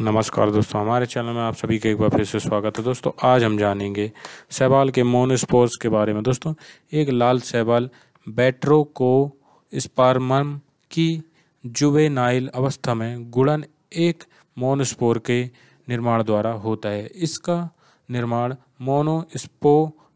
नमस्कार दोस्तों हमारे चैनल में आप सभी का एक बार फिर से स्वागत है दोस्तों आज हम जानेंगे सहबाल के मोन के बारे में दोस्तों एक लाल सहबाल बैटरों को की जुबेनाइल अवस्था में गुड़न एक मोन स्पोर के निर्माण द्वारा होता है इसका निर्माण मोनोस्पो